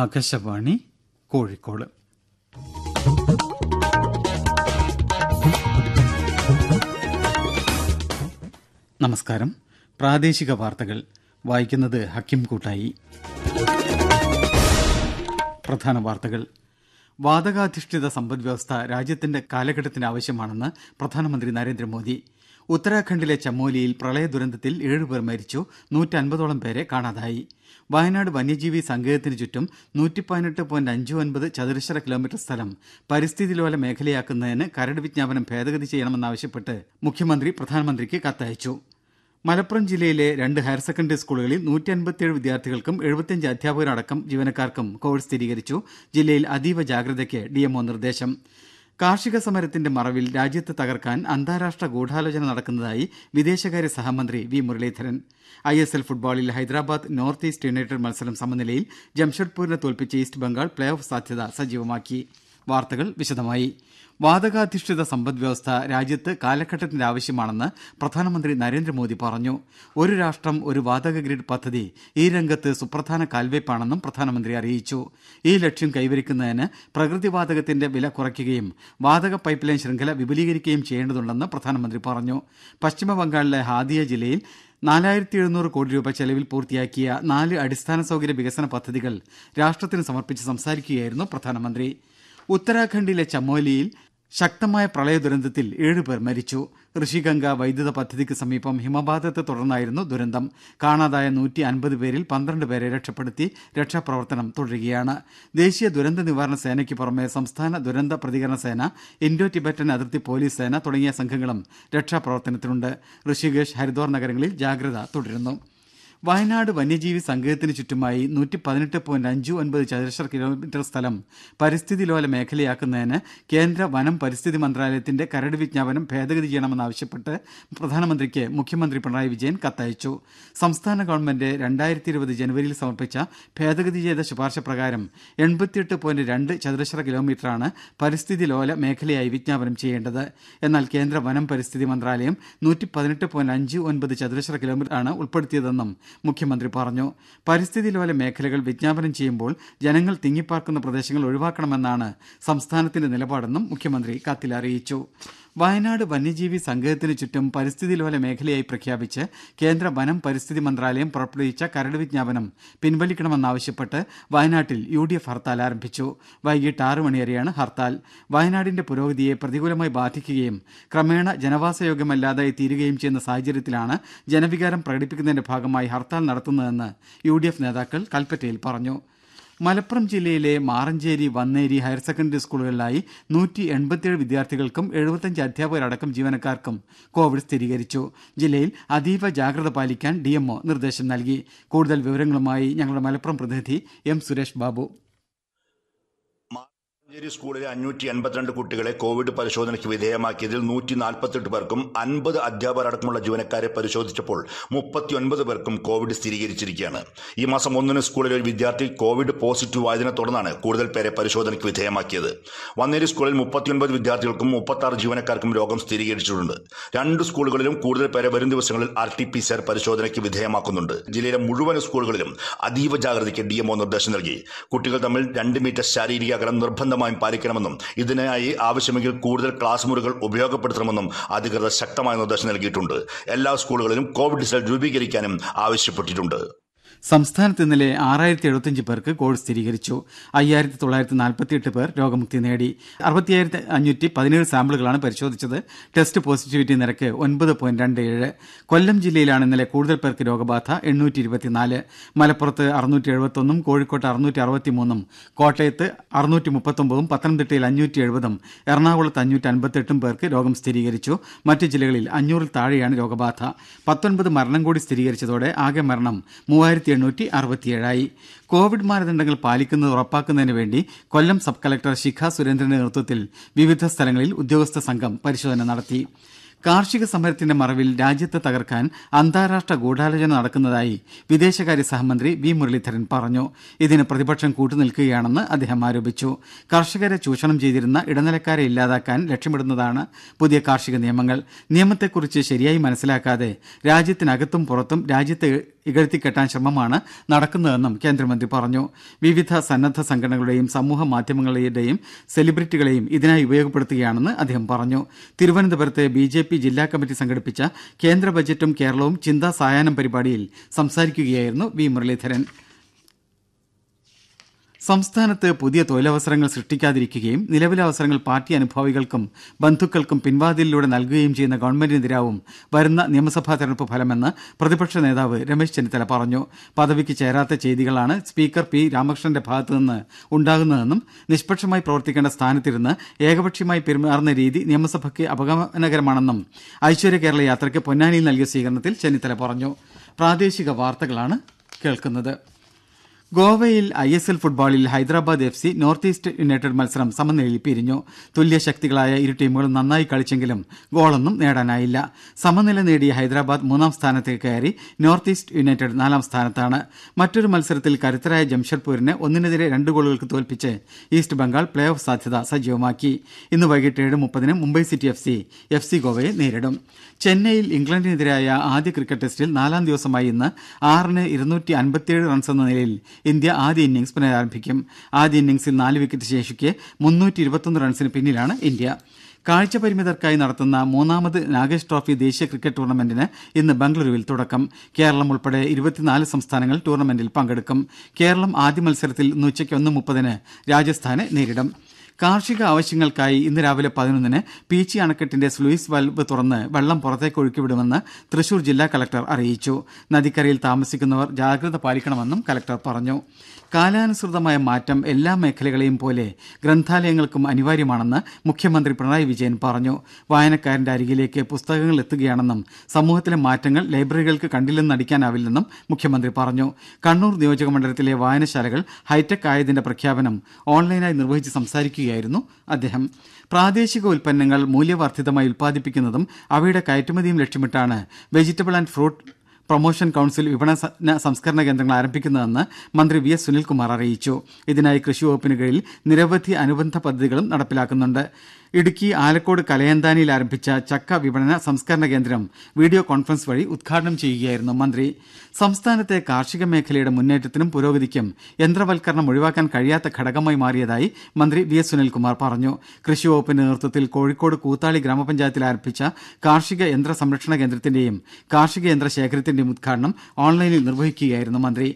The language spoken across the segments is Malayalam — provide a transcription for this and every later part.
ആകാശവാണി കോഴിക്കോട് നമസ്കാരം പ്രാദേശിക വാർത്തകൾ വായിക്കുന്നത് ഹക്കിം കൂട്ടായി പ്രധാന വാർത്തകൾ വാതകാധിഷ്ഠിത സമ്പദ്വ്യവസ്ഥ രാജ്യത്തിന്റെ കാലഘട്ടത്തിന് ആവശ്യമാണെന്ന് പ്രധാനമന്ത്രി നരേന്ദ്രമോദി ഉത്തരാഖണ്ഡിലെ ചമോലിയിൽ പ്രളയദുരന്തത്തിൽ ഏഴുപേർ മരിച്ചു നൂറ്റൻപതോളം പേരെ കാണാതായി വയനാട് വന്യജീവി സങ്കേതത്തിന് ചുറ്റും നൂറ്റിപ്പതിനെട്ട് പോയിന്റ് അഞ്ചു ഒൻപത് ചതുരശ്ര കിലോമീറ്റർ സ്ഥലം പരിസ്ഥിതി ലോല മേഖലയാക്കുന്നതിന് കരട് വിജ്ഞാപനം ഭേദഗതി ചെയ്യണമെന്നാവശ്യപ്പെട്ട് മുഖ്യമന്ത്രി പ്രധാനമന്ത്രിക്ക് കത്തയച്ചു മലപ്പുറം ജില്ലയിലെ രണ്ട് ഹയർ സെക്കൻഡറി സ്കൂളുകളിൽ നൂറ്റി അൻപത്തിയേഴ് വിദ്യാർത്ഥികൾക്കും എഴുപത്തിയഞ്ച് അധ്യാപകരടക്കം ജീവനക്കാർക്കും കോവിഡ് സ്ഥിരീകരിച്ചു ജില്ലയിൽ അതീവ ജാഗ്രതയ്ക്ക് ഡിഎംഒ നിർദ്ദേശം കാർഷിക സമരത്തിന്റെ മറവിൽ രാജ്യത്തെ തകർക്കാൻ അന്താരാഷ്ട്ര ഗൂഢാലോചന നടക്കുന്നതായി വിദേശകാര്യ സഹമന്ത്രി V Muraleedharan I S L ഫുട്ബോളിൽ ഹൈദരാബാദ് നോർത്ത് ഈസ്റ്റ് യുണൈറ്റഡ് മത്സരം സമനിലയിൽ ജംഷഡ്പൂരിനെ തോൽപ്പിച്ച് ഈസ്റ്റ് ബംഗാൾ പ്ലേ ഓഫ് സാധ്യത സജീവമാക്കി വാർത്തകൾ വിശദമായി വാതകാധിഷ്ഠിത സമ്പദ്വ്യവസ്ഥ രാജ്യത്ത് കാലഘട്ടത്തിന്റെ ആവശ്യമാണെന്ന് പ്രധാനമന്ത്രി നരേന്ദ്രമോദി പറഞ്ഞു ഒരു രാഷ്ട്രം ഒരു വാതക ഗ്രിഡ് പദ്ധതി ഈ രംഗത്ത് സുപ്രധാന കാൽവയ്പാണെന്നും പ്രധാനമന്ത്രി അറിയിച്ചു ഈ ലക്ഷ്യം കൈവരിക്കുന്നതിന് പ്രകൃതി വാതകത്തിന്റെ വില കുറയ്ക്കുകയും വാതക പൈപ്പ് ലൈൻ ശൃംഖല വിപുലീകരിക്കുകയും ചെയ്യേണ്ടതുണ്ടെന്ന് പ്രധാനമന്ത്രി പറഞ്ഞു പശ്ചിമ ബംഗാളിലെ ഹാദിയ ജില്ലയിൽ നാലായിരത്തി എഴുന്നൂറ് കോടി രൂപ ചെലവിൽ പൂർത്തിയാക്കിയ നാല് അടിസ്ഥാന സൗകര്യ വികസന പദ്ധതികൾ രാഷ്ട്രത്തിന് സമർപ്പിച്ച് സംസാരിക്കുകയായിരുന്നു പ്രധാനമന്ത്രി ഉത്തരാഖണ്ഡിലെ ചമോലിയിൽ ശക്തമായ പ്രളയ ദുരന്തത്തിൽ ഏഴുപേർ മരിച്ചു ഋഷിഗംഗ വൈദ്യുത പദ്ധതിക്ക് സമീപം ഹിമപാതത്തെ തുടർന്നായിരുന്നു ദുരന്തം കാണാതായ നൂറ്റി അൻപത് പേരിൽ പന്ത്രണ്ട് പേരെ രക്ഷപ്പെടുത്തി രക്ഷാപ്രവർത്തനം തുടരുകയാണ് ദേശീയ ദുരന്ത നിവാരണ സേനയ്ക്ക് പുറമെ സംസ്ഥാന ദുരന്ത പ്രതികരണ സേന ഇൻഡോ ടിബറ്റൻ അതിർത്തി പോലീസ് സേന തുടങ്ങിയ സംഘങ്ങളും രക്ഷാപ്രവർത്തനത്തിനുണ്ട് ഋഷികേഷ് ഹരിദ്വാർ നഗരങ്ങളിൽ ജാഗ്രത തുടരുന്നു ദേദ വയനാട് വന്യജീവി സങ്കേതത്തിന് ചുറ്റുമായി ചതുരശ്ര കിലോമീറ്റർ സ്ഥലം പരിസ്ഥിതി ലോല മേഖലയാക്കുന്നതിന് കേന്ദ്ര വനം പരിസ്ഥിതി മന്ത്രാലയത്തിന്റെ കരട് വിജ്ഞാപനം ഭേദഗതി ചെയ്യണമെന്നാവശ്യപ്പെട്ട് പ്രധാനമന്ത്രിക്ക് മുഖ്യമന്ത്രി പിണറായി വിജയൻ കത്തയച്ചു സംസ്ഥാന ഗവൺമെന്റ് രണ്ടായിരത്തി ഇരുപത് ജനുവരിയിൽ സമർപ്പിച്ച ഭേദഗതി ചെയ്ത ശുപാർശ പ്രകാരം എൺപത്തിയെട്ട് പോയിന്റ് രണ്ട് ചതുരശ്ര കിലോമീറ്ററാണ് പരിസ്ഥിതി ലോല മേഖലയായി വിജ്ഞാപനം ചെയ്യേണ്ടത് എന്നാൽ കേന്ദ്ര വനം പരിസ്ഥിതി മന്ത്രാലയം നൂറ്റി പതിനെട്ട് പോയിന്റ് അഞ്ച് ഒൻപത് ചതുരശ്ര കിലോമീറ്ററാണ് ഉൾപ്പെടുത്തിയതെന്നും മുഖ്യമന്ത്രി പറഞ്ഞു പരിസ്ഥിതി ലോല മേഖലകൾ വിജ്ഞാപനം ചെയ്യുമ്പോൾ ജനങ്ങൾ തിങ്ങിപ്പാർക്കുന്ന പ്രദേശങ്ങൾ ഒഴിവാക്കണമെന്നാണ് സംസ്ഥാനത്തിന്റെ നിലപാടെന്നും മുഖ്യമന്ത്രി കത്തിൽ അറിയിച്ചു വയനാട് വന്യജീവി സങ്കേതത്തിനു ചുറ്റും പരിസ്ഥിതി ലോല മേഖലയായി പ്രഖ്യാപിച്ച് കേന്ദ്ര വനം പരിസ്ഥിതി മന്ത്രാലയം പുറപ്പെടുവിച്ച കരട് വിജ്ഞാപനം പിൻവലിക്കണമെന്നാവശ്യപ്പെട്ട് വയനാട്ടിൽ യു ഡി എഫ് ഹർത്താൽ ആരംഭിച്ചു വൈകിട്ട് ആറു മണിവരെയാണ് ഹർത്താൽ വയനാടിന്റെ പുരോഗതിയെ പ്രതികൂലമായി ബാധിക്കുകയും ക്രമേണ ജനവാസയോഗ്യമല്ലാതായി തീരുകയും ചെയ്യുന്ന സാഹചര്യത്തിലാണ് ജനവികാരം പ്രകടിപ്പിക്കുന്നതിന്റെ ഭാഗമായി ഹർത്താൽ നടത്തുന്നതെന്ന് യു നേതാക്കൾ കൽപ്പറ്റയിൽ പറഞ്ഞു മലപ്പുറം ജില്ലയിലെ മാറഞ്ചേരി വന്നേരി ഹയർ സെക്കൻഡറി സ്കൂളുകളിലായി നൂറ്റി എൺപത്തിയേഴ് വിദ്യാർത്ഥികൾക്കും എഴുപത്തഞ്ച് അധ്യാപകരടക്കം ജീവനക്കാർക്കും കോവിഡ് സ്ഥിരീകരിച്ചു ജില്ലയിൽ അതീവ ജാഗ്രത പാലിക്കാൻ ഡിഎംഒ നിർദ്ദേശം നൽകി കൂടുതൽ വിവരങ്ങളുമായി ഞങ്ങളുടെ മലപ്പുറം പ്രതിനിധി എം സുരേഷ് ബാബു മഞ്ചേരി സ്കൂളിലെ അഞ്ഞൂറ്റി എൺപത്തിരണ്ട് കുട്ടികളെ കോവിഡ് പരിശോധനയ്ക്ക് വിധേയമാക്കിയതിൽ നൂറ്റി നാൽപ്പത്തെട്ട് പേർക്കും അൻപത് അടക്കമുള്ള ജീവനക്കാരെ പരിശോധിച്ചപ്പോൾ മുപ്പത്തിയൊൻപത് പേർക്കും കോവിഡ് സ്ഥിരീകരിച്ചിരിക്കുകയാണ് ഈ മാസം ഒന്നിന് സ്കൂളിലെ ഒരു വിദ്യാർത്ഥി കോവിഡ് പോസിറ്റീവ് ആയതിനെ തുടർന്നാണ് കൂടുതൽ പേരെ പരിശോധനയ്ക്ക് വിധേയമാക്കിയത് വന്നേരി സ്കൂളിൽ മുപ്പത്തിയൊൻപത് വിദ്യാർത്ഥികൾക്കും ആറ് ജീവനക്കാർക്കും രോഗം സ്ഥിരീകരിച്ചിട്ടുണ്ട് രണ്ട് സ്കൂളുകളിലും കൂടുതൽ പേരെ വരും ദിവസങ്ങളിൽ ആർ ടി പി സിആർ പരിശോധനയ്ക്ക് വിധേയമാക്കുന്നുണ്ട് ജില്ലയിലെ മുഴുവൻ സ്കൂളുകളിലും അതീവ ജാഗ്രതയ്ക്ക് ഡി എംഒ നിർദ്ദേശം നൽകി കുട്ടികൾ തമ്മിൽ രണ്ട് മീറ്റർ ശാരീരിക അകലം നിർബന്ധം പൂർണ്ണമായും പാലിക്കണമെന്നും ഇതിനായി ആവശ്യമെങ്കിൽ കൂടുതൽ ക്ലാസ് മുറികൾ ഉപയോഗപ്പെടുത്തണമെന്നും അധികൃതർ ശക്തമായ നിർദ്ദേശം നൽകിയിട്ടുണ്ട് എല്ലാ സ്കൂളുകളിലും കോവിഡ് സെൽ രൂപീകരിക്കാനും ആവശ്യപ്പെട്ടിട്ടുണ്ട് സംസ്ഥാനത്ത് ഇന്നലെ ആറായിരത്തി എഴുപത്തിയഞ്ച് പേർക്ക് കോവിഡ് സ്ഥിരീകരിച്ചു അയ്യായിരത്തി തൊള്ളായിരത്തി നാൽപ്പത്തിയെട്ട് പേർ രോഗമുക്തി നേടി അറുപത്തിയായിരത്തി അഞ്ഞൂറ്റി പതിനേഴ് സാമ്പിളുകളാണ് പരിശോധിച്ചത് ടെസ്റ്റ് പോസിറ്റിവിറ്റി നിരക്ക് ഒൻപത് പോയിന്റ് രണ്ട് ഏഴ് കൊല്ലം ജില്ലയിലാണ് ഇന്നലെ കൂടുതൽ പേർക്ക് രോഗബാധ എണ്ണൂറ്റി ഇരുപത്തിനാല് മലപ്പുറത്ത് അറുന്നൂറ്റി എഴുപത്തൊന്നും കോഴിക്കോട്ട് അറുന്നൂറ്റി അറുപത്തിമൂന്നും കോട്ടയത്ത് അറുന്നൂറ്റി മുപ്പത്തൊമ്പതും പത്തനംതിട്ടയിൽ അഞ്ഞൂറ്റി എഴുപതും എറണാകുളത്ത് അഞ്ഞൂറ്റി അൻപത്തെട്ടും പേർക്ക് രോഗം സ്ഥിരീകരിച്ചു മറ്റ് ജില്ലകളിൽ അഞ്ഞൂറിൽ താഴെയാണ് രോഗബാധ പത്തൊൻപത് മരണം കൂടി സ്ഥിരീകരിച്ചതോടെ ആകെ മരണം മൂവായിരത്തി എണ്ണൂറ്റി അറുപത്തിയേഴായി കോവിഡ് മാനദണ്ഡങ്ങൾ പാലിക്കുന്നത് ഉറപ്പാക്കുന്നതിന് വേണ്ടി കൊല്ലം സബ് കലക്ടർ ശിഖ സുരേന്ദ്രന്റെ നേതൃത്വത്തിൽ വിവിധ സ്ഥലങ്ങളിൽ ഉദ്യോഗസ്ഥ സംഘം പരിശോധന നടത്തി കാർഷിക സമരത്തിന്റെ മറവിൽ രാജ്യത്തെ തകർക്കാൻ അന്താരാഷ്ട്ര ഗൂഢാലോചന നടക്കുന്നതായി വിദേശകാര്യ സഹമന്ത്രി വി മുരളീധരൻ പറഞ്ഞു ഇതിന് പ്രതിപക്ഷം കൂട്ടുനിൽക്കുകയാണെന്ന് അദ്ദേഹം ആരോപിച്ചു കർഷകരെ ചൂഷണം ചെയ്തിരുന്ന ഇടനിലക്കാരെ ഇല്ലാതാക്കാൻ ലക്ഷ്യമിടുന്നതാണ് പുതിയ കാർഷിക നിയമങ്ങൾ നിയമത്തെക്കുറിച്ച് ശരിയായി മനസ്സിലാക്കാതെ രാജ്യത്തിനകത്തും പുറത്തും രാജ്യത്തെ ഇകഴ്ത്തിക്കെട്ടാൻ ശ്രമമാണ് നടക്കുന്നതെന്നും കേന്ദ്രമന്ത്രി പറഞ്ഞു വിവിധ സന്നദ്ധ സംഘടനകളുടെയും സമൂഹ മാധ്യമങ്ങളുടെയും സെലിബ്രിറ്റികളെയും ഇതിനായി ഉപയോഗപ്പെടുത്തുകയാണെന്ന് അദ്ദേഹം പറഞ്ഞു തിരുവനന്തപുരത്ത് ബി ജെ പി ജില്ലാ കമ്മിറ്റി സംഘടിപ്പിച്ച കേന്ദ്ര ബജറ്റും കേരളവും ചിന്താ സായാഹ്നം പരിപാടിയിൽ സംസാരിക്കുകയായിരുന്നു വി മുരളീധരൻ സംസ്ഥാനത്ത് പുതിയ തൊഴിലവസരങ്ങൾ സൃഷ്ടിക്കാതിരിക്കുകയും നിലവിലെ അവസരങ്ങൾ പാർട്ടി അനുഭാവികൾക്കും ബന്ധുക്കൾക്കും പിൻവാതിലിലൂടെ നൽകുകയും ചെയ്യുന്ന ഗവൺമെന്റിനെതിരാവും വരുന്ന നിയമസഭാ തെരഞ്ഞെടുപ്പ് ഫലമെന്ന് പ്രതിപക്ഷ നേതാവ് രമേശ് ചെന്നിത്തല പറഞ്ഞു പദവിക്ക് ചേരാത്ത ചെയ്തികളാണ് സ്പീക്കർ പി രാമകൃഷ്ണന്റെ ഭാഗത്തുനിന്ന് ഉണ്ടാകുന്നതെന്നും നിഷ്പക്ഷമായി പ്രവർത്തിക്കേണ്ട സ്ഥാനത്തിരുന്ന് ഏകപക്ഷീയമായി പെരുമാറുന്ന രീതി നിയമസഭയ്ക്ക് അപഗമനകരമാണെന്നും ഐശ്വര്യ കേരള യാത്രയ്ക്ക് പൊന്നാനിയിൽ നൽകിയ സ്വീകരണത്തിൽ ചെന്നിത്തല പറഞ്ഞു പ്രാദേശിക വാർത്തകളാണ് കേൾക്കുന്നത് ഗോവയിൽ ഐ എസ് എൽ ഫുട്ബോളിൽ Hyderabad F C north east united മത്സരം സമനിലയിൽ പിരിഞ്ഞു തുല്യ ശക്തികളായ ഇരു ടീമുകളും നന്നായി കളിച്ചെങ്കിലും ഗോളൊന്നും നേടാനായില്ല സമനില നേടിയ ഹൈദരാബാദ് മൂന്നാം സ്ഥാനത്തേക്ക് കയറി നോർത്ത് ഈസ്റ്റ് യുണൈറ്റഡ് നാലാം സ്ഥാനത്താണ് മറ്റൊരു മത്സരത്തിൽ കരുത്തരായ ജംഷഡ്പൂരിനെ ഒന്നിനെതിരെ രണ്ട് ഗോളുകൾക്ക് തോൽപ്പിച്ച് ഈസ്റ്റ് ബംഗാൾ പ്ലേ ഓഫ് സാധ്യത സജീവമാക്കി ഇന്ന് വൈകിട്ട് ഏഴ് മുപ്പതിന് Mumbai city F C F C ഗോവയെ നേരിടും ചെന്നൈയിൽ ഇംഗ്ലണ്ടിനെതിരായ ആദ്യ ക്രിക്കറ്റ് ടെസ്റ്റിൽ നാലാം ദിവസമായ ഇന്ന് ആറിന് ഇരുന്നൂറ്റി അൻപത്തിയേഴ് എന്ന നിലയിൽ ഇന്ത്യ ആദ്യ ഇന്നിംഗ്സ് പുനരാരംഭിക്കും ആദ്യ ഇന്നിംഗ്സിൽ നാല് വിക്കറ്റ് ശേഷിക്കെ മുന്നൂറ്റി ഇരുപത്തൊന്ന് റൺസിന് പിന്നിലാണ് ഇന്ത്യ പരിമിതർക്കായി നടത്തുന്ന മൂന്നാമത് നാഗേഷ് ട്രോഫി ദേശീയ ക്രിക്കറ്റ് ടൂർണമെന്റിന് ഇന്ന് ബംഗളൂരുവിൽ തുടക്കം കേരളം ഉൾപ്പെടെ ഇരുപത്തിനാല് സംസ്ഥാനങ്ങൾ ടൂർണമെന്റിൽ പങ്കെടുക്കും കേരളം ആദ്യ മത്സരത്തിൽ ഇന്ന് ഉച്ചയ്ക്ക് ഒന്ന് മുപ്പതിന് രാജസ്ഥാനെ നേരിടും കാർഷിക ആവശ്യങ്ങൾക്കായി ഇന്ന് രാവിലെ പതിനൊന്നിന് പീച്ചി അണക്കെട്ടിന്റെ സ്ലൂയിസ് വാൽവ് തുറന്ന് വെള്ളം പുറത്തേക്ക് ഒഴുക്കിവിടുമെന്ന് തൃശൂർ ജില്ലാ കലക്ടർ അറിയിച്ചു നദിക്കരയിൽ താമസിക്കുന്നവർ ജാഗ്രത പാലിക്കണമെന്നും കലക്ടർ പറഞ്ഞു കാലാനുസൃതമായ മാറ്റം എല്ലാ മേഖലകളെയും പോലെ ഗ്രന്ഥാലയങ്ങൾക്കും അനിവാര്യമാണെന്ന് മുഖ്യമന്ത്രി പിണറായി വിജയൻ പറഞ്ഞു വായനക്കാരന്റെ അരികിലേക്ക് പുസ്തകങ്ങൾ എത്തുകയാണെന്നും സമൂഹത്തിലെ മാറ്റങ്ങൾ ലൈബ്രറികൾക്ക് കണ്ടില്ലെന്ന് നടിക്കാനാവില്ലെന്നും മുഖ്യമന്ത്രി പറഞ്ഞു കണ്ണൂർ നിയോജക മണ്ഡലത്തിലെ വായനശാലകൾ ഹൈടെക് ആയതിന്റെ പ്രഖ്യാപനം ഓൺലൈനായി നിർവഹിച്ച് സംസാരിക്കുക സംസാരിക്കുകയായിരുന്നു അദ്ദേഹം പ്രാദേശിക ഉൽപ്പന്നങ്ങൾ മൂല്യവർദ്ധിതമായി ഉൽപ്പാദിപ്പിക്കുന്നതും അവയുടെ കയറ്റുമതിയും ലക്ഷ്യമിട്ടാണ് vegetable and fruit promotion council വിപണന സംസ്കരണ കേന്ദ്രങ്ങൾ ആരംഭിക്കുന്നതെന്ന് മന്ത്രി വി എസ് സുനിൽകുമാർ അറിയിച്ചു ഇതിനായി കൃഷി വകുപ്പിന് കീഴിൽ നിരവധി അനുബന്ധ പദ്ധതികളും നടപ്പിലാക്കുന്നുണ്ട് ഇടുക്കി ആലക്കോട് കലയന്താനിയിൽ ആരംഭിച്ച ചക്ക വിപണന സംസ്കരണ കേന്ദ്രം വീഡിയോ കോൺഫറൻസ് വഴി ഉദ്ഘാടനം ചെയ്യുകയായിരുന്നു മന്ത്രി സംസ്ഥാനത്തെ കാർഷിക മേഖലയുടെ മുന്നേറ്റത്തിനും പുരോഗതിക്കും യന്ത്രവൽക്കരണം ഒഴിവാക്കാൻ കഴിയാത്ത ഘടകമായി മാറിയതായി മന്ത്രി വി എസ് സുനിൽകുമാർ പറഞ്ഞു കൃഷി വകുപ്പിന്റെ നേതൃത്വത്തിൽ കോഴിക്കോട് കൂത്താളി ഗ്രാമപഞ്ചായത്തിൽ ആരംഭിച്ച കാർഷിക യന്ത്ര സംരക്ഷണ കേന്ദ്രത്തിന്റെയും കാർഷിക യന്ത്ര ശേഖരത്തിന്റെയും ഉദ്ഘാടനം ഓൺലൈനിൽ നിർവഹിക്കുകയായിരുന്നു മന്ത്രി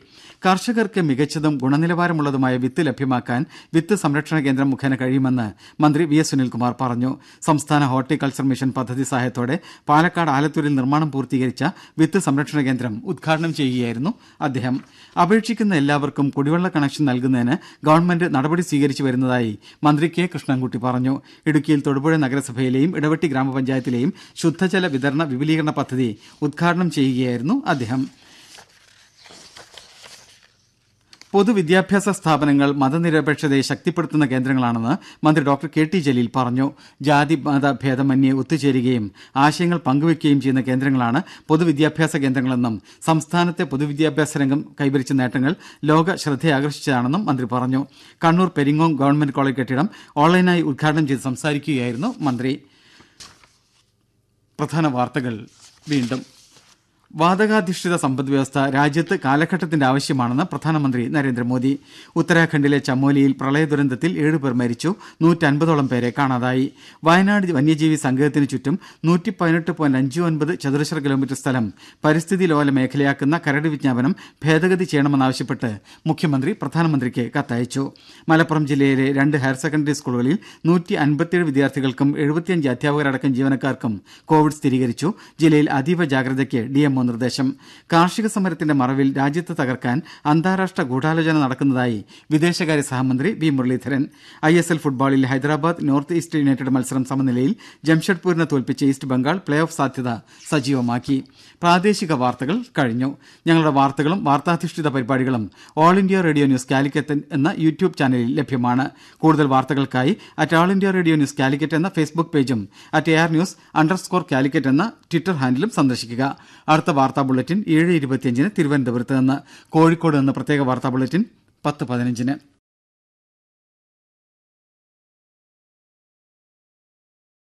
കർഷകർക്ക് മികച്ചതും ഗുണനിലവാരമുള്ളതുമായ വിത്ത് ലഭ്യമാക്കാൻ വിത്ത് സംരക്ഷണ കേന്ദ്രം മുഖേന കഴിയുമെന്ന് മന്ത്രി വി എസ് സുനിൽകുമാർ സുനിൽകുമാർ പറഞ്ഞു സംസ്ഥാന ഹോർട്ടികൾച്ചർ മിഷൻ പദ്ധതി സഹായത്തോടെ പാലക്കാട് ആലത്തൂരിൽ നിർമ്മാണം പൂർത്തീകരിച്ച വിത്ത് സംരക്ഷണ കേന്ദ്രം ഉദ്ഘാടനം ചെയ്യുകയായിരുന്നു അദ്ദേഹം അപേക്ഷിക്കുന്ന എല്ലാവർക്കും കുടിവെള്ള കണക്ഷൻ നൽകുന്നതിന് ഗവൺമെന്റ് നടപടി സ്വീകരിച്ചു വരുന്നതായി മന്ത്രി കെ കൃഷ്ണൻകുട്ടി പറഞ്ഞു ഇടുക്കിയിൽ തൊടുപുഴ നഗരസഭയിലെയും ഇടവെട്ടി ഗ്രാമപഞ്ചായത്തിലെയും ശുദ്ധജല വിതരണ വിപുലീകരണ പദ്ധതി ഉദ്ഘാടനം ചെയ്യുകയായിരുന്നു അദ്ദേഹം പൊതുവിദ്യാഭ്യാസ സ്ഥാപനങ്ങൾ മതനിരപേക്ഷതയെ ശക്തിപ്പെടുത്തുന്ന കേന്ദ്രങ്ങളാണെന്ന് മന്ത്രി ഡോക്ടർ കെ ടി ജലീൽ പറഞ്ഞു ജാതി മത ഭേദമന്യേ ഒത്തുചേരുകയും ആശയങ്ങൾ പങ്കുവെക്കുകയും ചെയ്യുന്ന കേന്ദ്രങ്ങളാണ് പൊതുവിദ്യാഭ്യാസ കേന്ദ്രങ്ങളെന്നും സംസ്ഥാനത്തെ പൊതുവിദ്യാഭ്യാസ രംഗം കൈവരിച്ച നേട്ടങ്ങൾ ലോക ശ്രദ്ധയാകർഷിച്ചതാണെന്നും മന്ത്രി പറഞ്ഞു കണ്ണൂർ പെരിങ്ങോം ഗവൺമെന്റ് കോളേജ് കെട്ടിടം ഓൺലൈനായി ഉദ്ഘാടനം ചെയ്ത് സംസാരിക്കുകയായിരുന്നു മന്ത്രി പ്രധാന വാർത്തകൾ വീണ്ടും വാതകാധിഷ്ഠിത സമ്പദ് സമ്പദ്വ്യവസ്ഥ രാജ്യത്ത് കാലഘട്ടത്തിന്റെ ആവശ്യമാണെന്ന് പ്രധാനമന്ത്രി നരേന്ദ്രമോദി ഉത്തരാഖണ്ഡിലെ ചമോലിയിൽ പ്രളയദുരന്തത്തിൽ ഏഴുപേർ മരിച്ചു നൂറ്റൻപതോളം പേരെ കാണാതായി വയനാട് വന്യജീവി സങ്കേതത്തിനു ചുറ്റും ചതുരശ്ര കിലോമീറ്റർ സ്ഥലം പരിസ്ഥിതി ലോല മേഖലയാക്കുന്ന കരട് വിജ്ഞാപനം ഭേദഗതി ചെയ്യണമെന്നാവശ്യപ്പെട്ട് മുഖ്യമന്ത്രി പ്രധാനമന്ത്രിക്ക് കത്തയച്ചു മലപ്പുറം ജില്ലയിലെ രണ്ട് ഹയർ സെക്കൻഡറി സ്കൂളുകളിൽ വിദ്യാർത്ഥികൾക്കും അധ്യാപകരടക്കം ജീവനക്കാർക്കും കോവിഡ് സ്ഥിരീകരിച്ചു ജില്ലയിൽ അതീവ ജാഗ്രതയ്ക്ക് ഡി നിർദേശം കാർഷിക സമരത്തിന്റെ മറവിൽ രാജ്യത്ത് തകർക്കാൻ അന്താരാഷ്ട്ര ഗൂഢാലോചന നടക്കുന്നതായി വിദേശകാര്യ സഹമന്ത്രി V Muraleedharan I S L ഫുട്ബോളിൽ ഹൈദരാബാദ് നോർത്ത് ഈസ്റ്റ് യുണൈറ്റഡ് മത്സരം സമനിലയിൽ ജംഷഡ്പൂരിനെ തോൽപ്പിച്ച് ഈസ്റ്റ് ബംഗാൾ പ്ലേ ഓഫ് സാധ്യത സജീവമാക്കി പ്രാദേശിക വാർത്തകൾ കഴിഞ്ഞു ഞങ്ങളുടെ വാർത്തകളും വാർത്താധിഷ്ഠിത പരിപാടികളും all India radio news Calicut എന്ന യൂട്യൂബ് ചാനലിൽ ലഭ്യമാണ് കൂടുതൽ വാർത്തകൾക്കായി at all India radio news Calicut എന്ന ഫേസ്ബുക്ക് പേജും at air news underscore Calicut എന്ന ട്വിറ്റർ ഹാൻഡിലും സന്ദർശിക്കുക ഇന്നത്തെ വാർത്താ ബുള്ളറ്റിൻ ഏഴ് ഇരുപത്തിയഞ്ചിന് തിരുവനന്തപുരത്ത് നിന്ന് കോഴിക്കോട് നിന്ന് പ്രത്യേക വാർത്താ ബുള്ളറ്റിൻ പത്ത് പതിനഞ്ചിന്